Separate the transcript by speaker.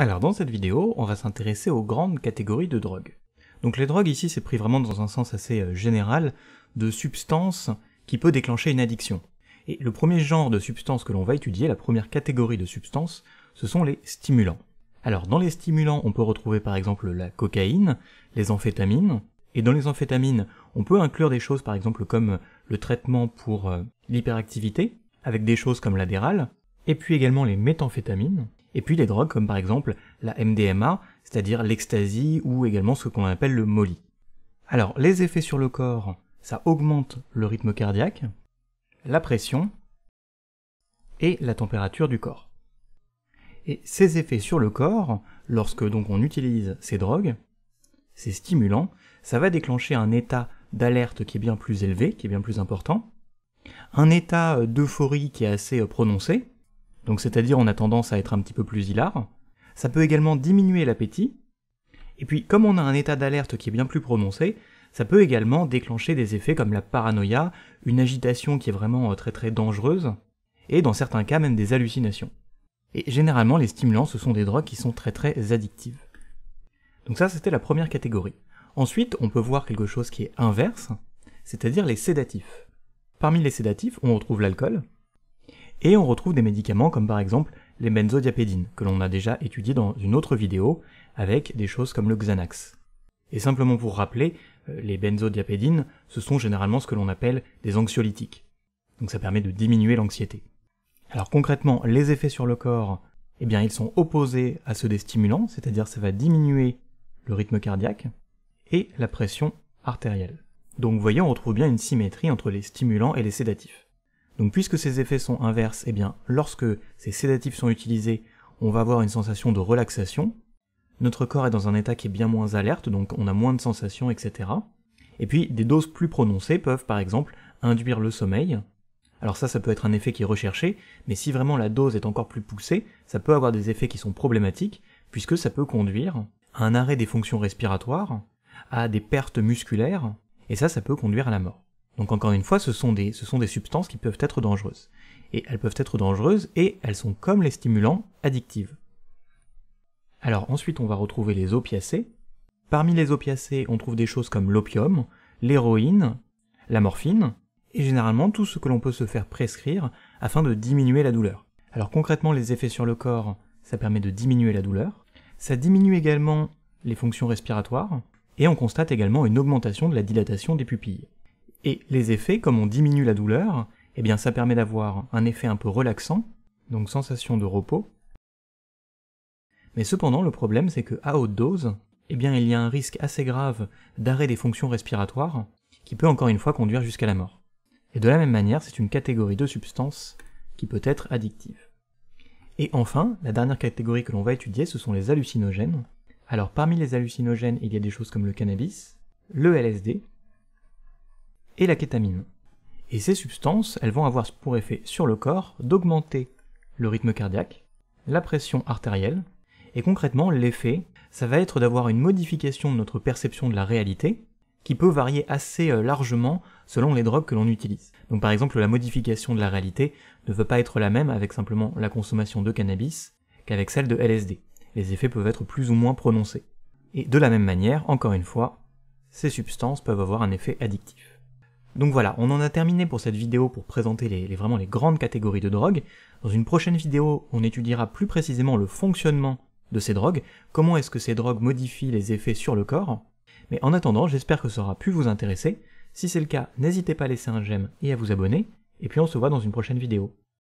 Speaker 1: Alors dans cette vidéo, on va s'intéresser aux grandes catégories de drogues. Donc les drogues ici c'est pris vraiment dans un sens assez euh, général de substances qui peut déclencher une addiction. Et le premier genre de substances que l'on va étudier, la première catégorie de substances, ce sont les stimulants. Alors dans les stimulants, on peut retrouver par exemple la cocaïne, les amphétamines, et dans les amphétamines, on peut inclure des choses par exemple comme le traitement pour euh, l'hyperactivité, avec des choses comme l'adéral, et puis également les méthamphétamines, et puis les drogues comme par exemple la MDMA, c'est-à-dire l'ecstasy ou également ce qu'on appelle le molly. Alors les effets sur le corps, ça augmente le rythme cardiaque, la pression et la température du corps. Et ces effets sur le corps, lorsque donc on utilise ces drogues, ces stimulants, ça va déclencher un état d'alerte qui est bien plus élevé, qui est bien plus important, un état d'euphorie qui est assez euh, prononcé, donc c'est-à-dire on a tendance à être un petit peu plus hilar. Ça peut également diminuer l'appétit. Et puis comme on a un état d'alerte qui est bien plus prononcé, ça peut également déclencher des effets comme la paranoïa, une agitation qui est vraiment euh, très très dangereuse, et dans certains cas même des hallucinations. Et généralement les stimulants ce sont des drogues qui sont très très addictives. Donc ça c'était la première catégorie. Ensuite on peut voir quelque chose qui est inverse, c'est-à-dire les sédatifs. Parmi les sédatifs on retrouve l'alcool, et on retrouve des médicaments comme par exemple les benzodiapédines, que l'on a déjà étudié dans une autre vidéo, avec des choses comme le Xanax. Et simplement pour rappeler, euh, les benzodiapédines, ce sont généralement ce que l'on appelle des anxiolytiques. Donc ça permet de diminuer l'anxiété. Alors concrètement, les effets sur le corps, eh bien ils sont opposés à ceux des stimulants, c'est-à-dire ça va diminuer le rythme cardiaque et la pression artérielle. Donc vous voyez, on retrouve bien une symétrie entre les stimulants et les sédatifs. Donc puisque ces effets sont inverses, eh bien lorsque ces sédatifs sont utilisés, on va avoir une sensation de relaxation. Notre corps est dans un état qui est bien moins alerte, donc on a moins de sensations, etc. Et puis des doses plus prononcées peuvent par exemple induire le sommeil. Alors ça, ça peut être un effet qui est recherché, mais si vraiment la dose est encore plus poussée, ça peut avoir des effets qui sont problématiques, puisque ça peut conduire à un arrêt des fonctions respiratoires, à des pertes musculaires, et ça, ça peut conduire à la mort. Donc encore une fois, ce sont, des, ce sont des substances qui peuvent être dangereuses. Et elles peuvent être dangereuses et elles sont comme les stimulants addictives. Alors ensuite, on va retrouver les opiacés. Parmi les opiacés, on trouve des choses comme l'opium, l'héroïne, la morphine, et généralement tout ce que l'on peut se faire prescrire afin de diminuer la douleur. Alors concrètement, les effets sur le corps, ça permet de diminuer la douleur, ça diminue également les fonctions respiratoires, et on constate également une augmentation de la dilatation des pupilles. Et les effets, comme on diminue la douleur, eh bien ça permet d'avoir un effet un peu relaxant, donc sensation de repos. Mais cependant, le problème c'est que à haute dose, eh bien il y a un risque assez grave d'arrêt des fonctions respiratoires qui peut encore une fois conduire jusqu'à la mort. Et de la même manière, c'est une catégorie de substances qui peut être addictive. Et enfin, la dernière catégorie que l'on va étudier, ce sont les hallucinogènes. Alors parmi les hallucinogènes, il y a des choses comme le cannabis, le LSD, et la kétamine. Et ces substances, elles vont avoir pour effet sur le corps d'augmenter le rythme cardiaque, la pression artérielle, et concrètement l'effet, ça va être d'avoir une modification de notre perception de la réalité, qui peut varier assez euh, largement selon les drogues que l'on utilise. Donc par exemple la modification de la réalité ne veut pas être la même avec simplement la consommation de cannabis qu'avec celle de LSD. Les effets peuvent être plus ou moins prononcés. Et de la même manière, encore une fois, ces substances peuvent avoir un effet addictif. Donc voilà, on en a terminé pour cette vidéo pour présenter les, vraiment les grandes catégories de drogues. Dans une prochaine vidéo, on étudiera plus précisément le fonctionnement de ces drogues, comment est-ce que ces drogues modifient les effets sur le corps. Mais en attendant, j'espère que ça aura pu vous intéresser. Si c'est le cas, n'hésitez pas à laisser un j'aime et à vous abonner, et puis on se voit dans une prochaine vidéo.